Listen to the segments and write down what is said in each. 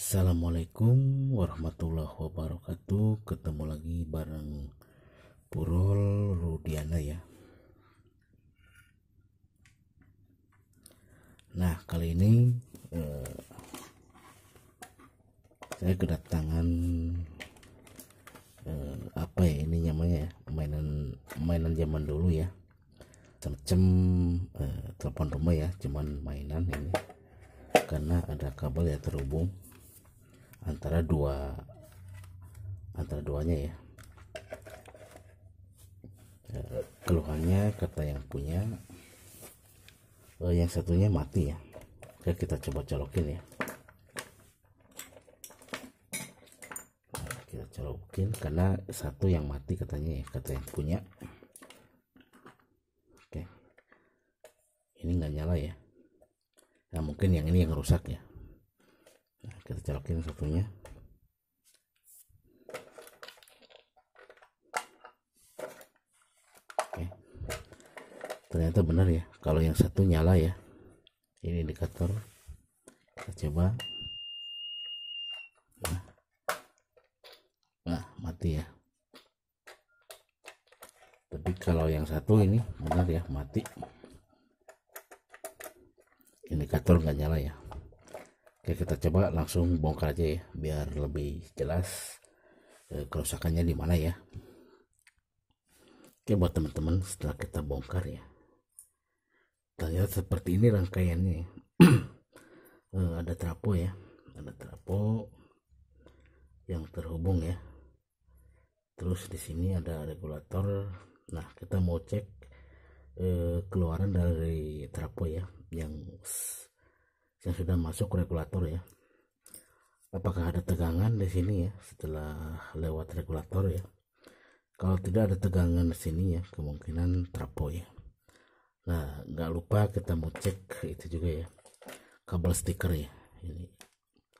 Assalamualaikum warahmatullahi wabarakatuh Ketemu lagi bareng Purul Rudiana ya Nah kali ini eh, Saya kedatangan eh, Apa ya ini namanya ya Mainan, mainan zaman dulu ya Semacam eh, telepon rumah ya Cuman mainan ini Karena ada kabel ya terhubung antara dua antara duanya ya eh, keluhannya kata yang punya eh, yang satunya mati ya oke kita coba colokin ya kita colokin karena satu yang mati katanya ya kata yang punya oke ini nggak nyala ya nah mungkin yang ini yang rusak ya kita colokin satunya oke ternyata benar ya kalau yang satu nyala ya ini indikator kita coba nah, nah mati ya tapi kalau yang satu ini benar ya mati indikator nggak nyala ya Oke kita coba langsung bongkar aja ya biar lebih jelas eh, kerusakannya di mana ya. Oke buat teman-teman setelah kita bongkar ya kita lihat seperti ini rangkaiannya eh, ada trapo ya ada trapo yang terhubung ya terus di sini ada regulator nah kita mau cek eh, keluaran dari trapo ya yang yang sudah masuk regulator ya apakah ada tegangan di sini ya setelah lewat regulator ya kalau tidak ada tegangan di sini ya kemungkinan trapo ya nah nggak lupa kita mau cek itu juga ya kabel stiker ya ini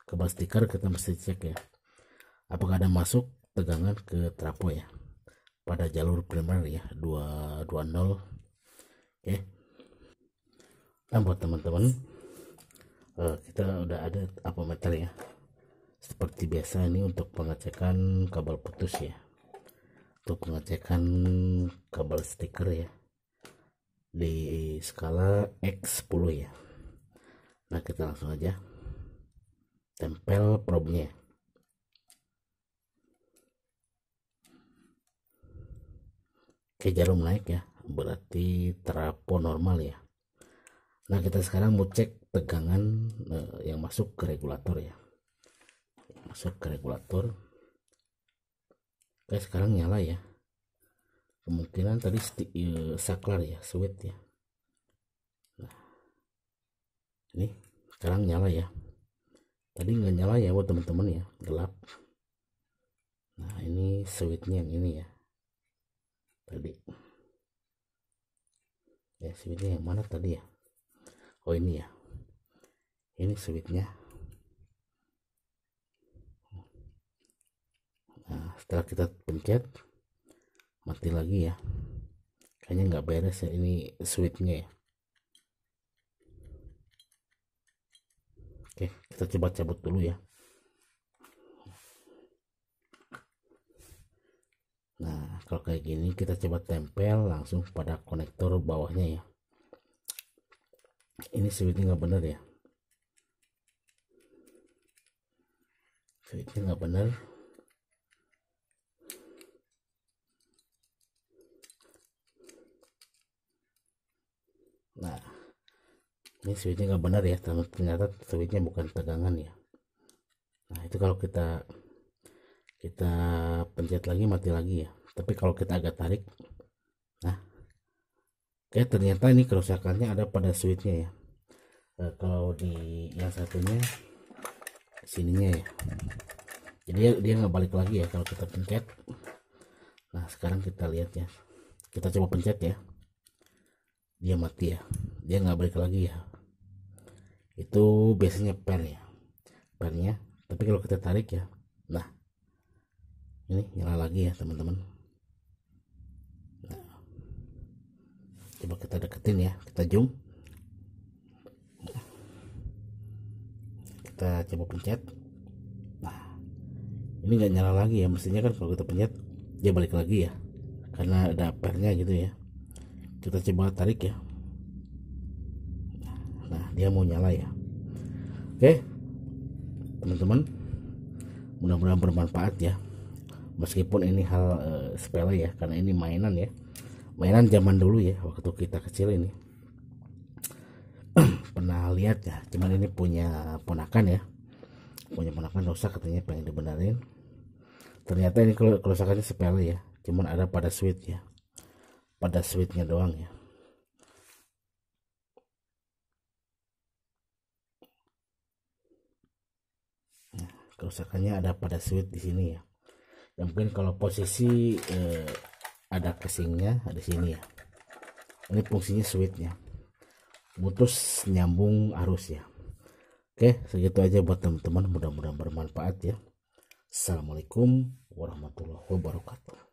kabel stiker kita mesti cek ya apakah ada masuk tegangan ke trapo ya pada jalur primer ya 220 oke okay. nah buat teman-teman uh, kita udah ada apa meter ya seperti biasa ini untuk pengecekan kabel putus ya untuk pengecekan kabel stiker ya di skala X10 ya nah kita langsung aja tempel probnya Oke jarum naik ya berarti trapo normal ya Nah, kita sekarang mau cek tegangan uh, eh, yang masuk ke regulator ya. Masuk ke regulator. Oke, sekarang nyala ya. Kemungkinan tadi uh, saklar ya, sweet ya. Nah, ini sekarang nyala ya. Tadi nggak nyala ya buat teman-teman ya, gelap. Nah, ini sweetnya yang ini ya. Tadi. Ya, sweetnya yang mana tadi ya? oh ini ya ini sweetnya nah, setelah kita pencet mati lagi ya kayaknya nggak beres ya ini sweetnya ya oke kita coba cabut dulu ya nah kalau kayak gini kita coba tempel langsung pada konektor bawahnya ya ini sweetnya nggak benar ya sweetnya nggak benar. nah ini switchnya nggak benar ya ternyata switchnya bukan tegangan ya nah itu kalau kita kita pencet lagi mati lagi ya tapi kalau kita agak tarik Oke ternyata ini kerusakannya ada pada switchnya ya e, kalau di yang satunya sininya ya jadi dia nggak balik lagi ya kalau kita pencet nah sekarang kita lihat ya kita coba pencet ya dia mati ya dia nggak balik lagi ya itu biasanya pen ya pernya tapi kalau kita tarik ya nah ini nyala lagi ya teman-teman coba kita deketin ya kita zoom kita coba pencet nah ini nggak nyala lagi ya mestinya kan kalau kita pencet dia balik lagi ya karena ada pernya gitu ya kita coba tarik ya nah dia mau nyala ya oke teman-teman mudah-mudahan bermanfaat ya meskipun ini hal uh, sepele ya karena ini mainan ya mainan zaman dulu ya waktu kita kecil ini pernah lihat ya cuman ini punya ponakan ya punya ponakan rusak katanya pengen dibenerin ternyata ini kerusakannya sepele ya cuman ada pada switch ya pada switchnya doang ya nah, kerusakannya ada pada switch di sini ya yang mungkin kalau posisi eh, ada casingnya ada sini ya ini fungsinya switchnya mutus nyambung arus ya oke segitu aja buat teman-teman mudah-mudahan bermanfaat ya assalamualaikum warahmatullahi wabarakatuh